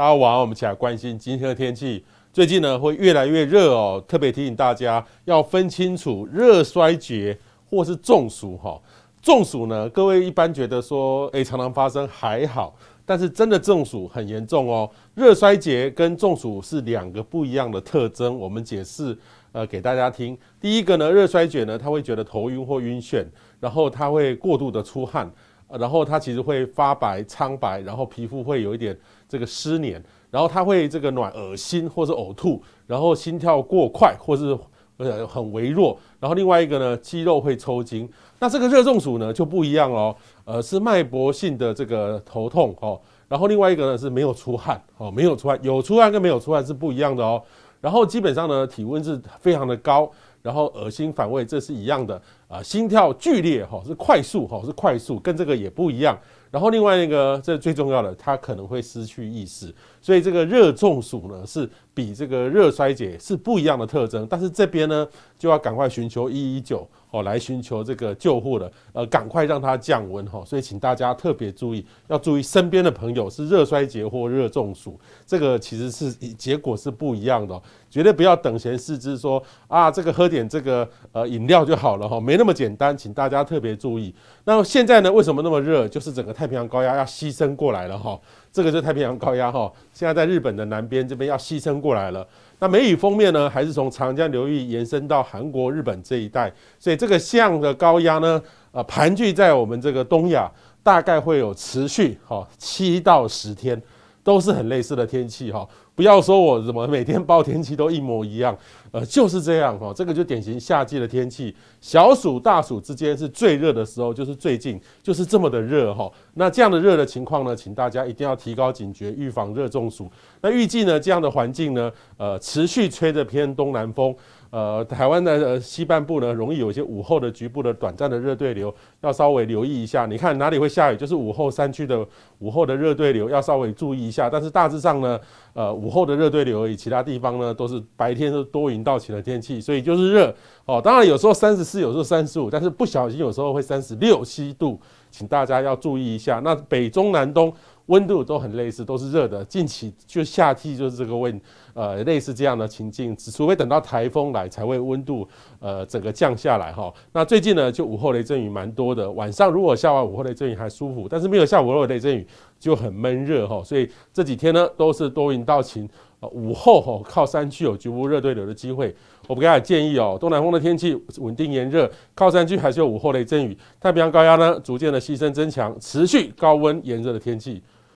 大家晚上，我们起来关心今天的天气。最近呢会越来越热哦，特别提醒大家要分清楚热衰竭或是中暑哈。中暑呢，各位一般觉得说，诶常常发生还好，但是真的中暑很严重哦。热衰竭跟中暑是两个不一样的特征，我们解释呃给大家听。第一个呢，热衰竭呢，他会觉得头晕或晕眩，然后他会过度的出汗。然后它其实会发白、苍白，然后皮肤会有一点这个湿黏，然后它会这个暖、恶心或是呕吐，然后心跳过快或是呃很微弱，然后另外一个呢肌肉会抽筋。那这个热中暑呢就不一样哦，呃是脉搏性的这个头痛哦，然后另外一个呢是没有出汗哦，没有出汗，有出汗跟没有出汗是不一样的哦。然后基本上呢体温是非常的高，然后恶心反胃这是一样的。啊，心跳剧烈哈，是快速哈，是快速，跟这个也不一样。然后另外那个，这最重要的，他可能会失去意识，所以这个热中暑呢，是比这个热衰竭是不一样的特征。但是这边呢，就要赶快寻求一一九哦，来寻求这个救护了。呃，赶快让它降温哈。所以请大家特别注意，要注意身边的朋友是热衰竭或热中暑，这个其实是结果是不一样的，绝对不要等闲视之说啊，这个喝点这个呃饮料就好了哈，没。那么简单，请大家特别注意。那现在呢，为什么那么热？就是整个太平洋高压要西伸过来了哈。这个是太平洋高压哈，现在在日本的南边这边要西伸过来了。那梅雨封面呢，还是从长江流域延伸到韩国、日本这一带，所以这个像的高压呢，呃，盘踞在我们这个东亚，大概会有持续哈七到十天，都是很类似的天气哈。不要说我怎么每天报天气都一模一样，呃，就是这样哈，这个就典型夏季的天气，小暑大暑之间是最热的时候，就是最近就是这么的热哈。那这样的热的情况呢，请大家一定要提高警觉，预防热中暑。那预计呢，这样的环境呢，呃，持续吹着偏东南风，呃，台湾的西半部呢，容易有一些午后的局部的短暂的热对流，要稍微留意一下。你看哪里会下雨，就是午后山区的午后的热对流要稍微注意一下。但是大致上呢，呃午。午后的热对流而已，其他地方呢都是白天是多云到晴的天气，所以就是热哦。当然有时候三十四，有时候三十五，但是不小心有时候会三十六七度，请大家要注意一下。那北中南东温度都很类似，都是热的。近期就夏季就是这个温呃类似这样的情境，除非等到台风来才会温度呃整个降下来哈。那最近呢就午后雷阵雨蛮多的，晚上如果下完午后雷阵雨还舒服，但是没有下午午后雷阵雨。就很闷热哈，所以这几天呢都是多云到晴，午后吼靠山区有局部热对流的机会。我们给大家建议哦，东南风的天气稳定炎热，靠山区还是有午后雷阵雨。太平洋高压呢逐渐的牺牲增强，持续高温炎热的天气。